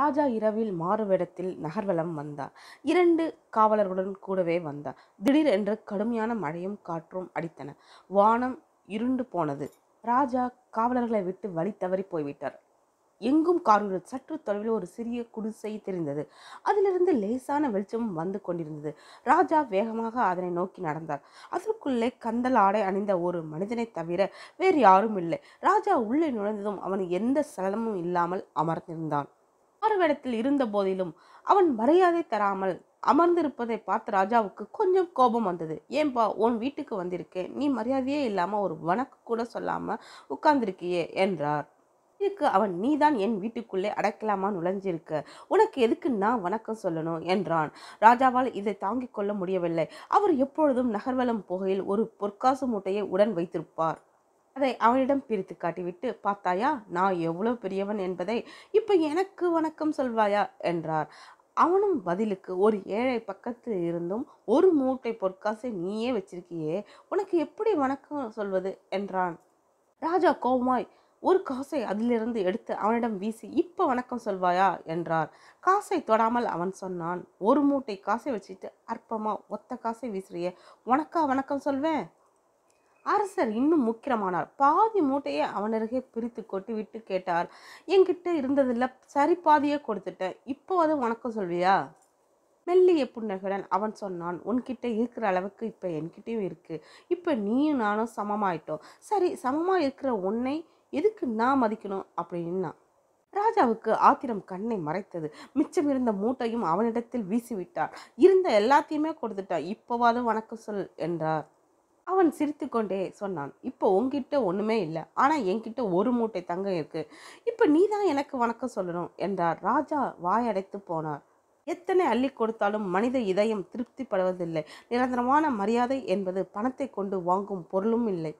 ராஜா இரவில் மாறுவேடத்தில் நகர்வலம் வந்தார் இரண்டு காவலர்களுடன் கூடவே வந்தார் திடீர் என்று கடுமையான மழையும் காற்றும் அடித்தன வானம் இருண்டு போனது ராஜா காவலர்களை விட்டு வழி தவறி போய்விட்டார் எங்கும் கார்கள் சற்று தொலைவில் ஒரு சிறிய குடிசை தெரிந்தது அதிலிருந்து லேசான வெளிச்சமும் வந்து கொண்டிருந்தது ராஜா வேகமாக அதனை நோக்கி நடந்தார் அதற்குள்ளே கந்தல் ஆடை அணிந்த ஒரு மனிதனை தவிர வேறு யாரும் இல்லை ராஜா உள்ளே நுழைந்ததும் அவன் எந்த சலனமும் இல்லாமல் அமர்ந்திருந்தான் குமார வேடத்தில் இருந்த போதிலும் அவன் மரியாதை தராமல் அமர்ந்திருப்பதை பார்த்து ராஜாவுக்கு கொஞ்சம் கோபம் வந்தது ஏன்பா உன் வீட்டுக்கு வந்திருக்கேன் நீ மரியாதையே இல்லாமல் ஒரு வணக்கு கூட சொல்லாமல் உட்கார்ந்திருக்கியே என்றார் இதுக்கு அவன் நீதான் என் வீட்டுக்குள்ளே அடைக்கலாமா நுழைஞ்சிருக்க உனக்கு எதுக்கு நான் வணக்கம் சொல்லணும் என்றான் ராஜாவால் இதை தாங்கிக் கொள்ள முடியவில்லை அவர் எப்பொழுதும் நகர்வலம் போகையில் ஒரு பொற்காசு மூட்டையை உடன் வைத்திருப்பார் அதை அவனிடம் பிரித்து காட்டிவிட்டு பார்த்தாயா நான் எவ்வளோ பெரியவன் என்பதை இப்போ எனக்கு வணக்கம் சொல்வாயா என்றார் அவனும் பதிலுக்கு ஒரு ஏழை பக்கத்தில் இருந்தும் ஒரு மூட்டை பொற்காசை நீயே வச்சிருக்கியே உனக்கு எப்படி வணக்கம் சொல்வது என்றான் ராஜா கோமாய் ஒரு காசை அதிலிருந்து எடுத்து அவனிடம் வீசி இப்போ வணக்கம் சொல்வாயா என்றார் காசை தொடாமல் அவன் சொன்னான் ஒரு மூட்டை காசை வச்சுட்டு அற்பமாக ஒத்த காசை வீசுறிய உனக்கா வணக்கம் சொல்வேன் அரசர் இன்னும் முக்கிரமானார் பாதி மூட்டையை அவனருகே பிரித்து கொட்டி விட்டு கேட்டார் என்கிட்ட இருந்ததில்ல சரி பாதியே கொடுத்துட்டேன் இப்போ அது வணக்கம் சொல்வியா மெல்லிய புன்னகையுடன் அவன் சொன்னான் உன்கிட்ட இருக்கிற அளவுக்கு இப்போ என்கிட்டயும் இருக்குது இப்போ நீயும் நானும் சமமாயிட்டோம் சரி சமமாக இருக்கிற உன்னை எதுக்கு நான் மதிக்கணும் அப்படின்னா ராஜாவுக்கு ஆத்திரம் கண்ணை மறைத்தது மிச்சம் இருந்த மூட்டையும் அவனிடத்தில் வீசிவிட்டார் இருந்த எல்லாத்தையுமே கொடுத்துட்டார் இப்போவாது வணக்கம் சொல் என்றார் அவன் சிரித்து கொண்டே சொன்னான் இப்போ உங்ககிட்ட ஒன்றுமே இல்லை ஆனால் என்கிட்ட ஒரு மூட்டை தங்கம் இருக்கு இப்போ நீ தான் எனக்கு வணக்கம் சொல்லணும் என்றார் ராஜா வாயடைத்து போனார் எத்தனை அள்ளி கொடுத்தாலும் மனித இதயம் திருப்திப்படுவதில்லை நிரந்தரமான மரியாதை என்பது பணத்தை கொண்டு வாங்கும் பொருளும் இல்லை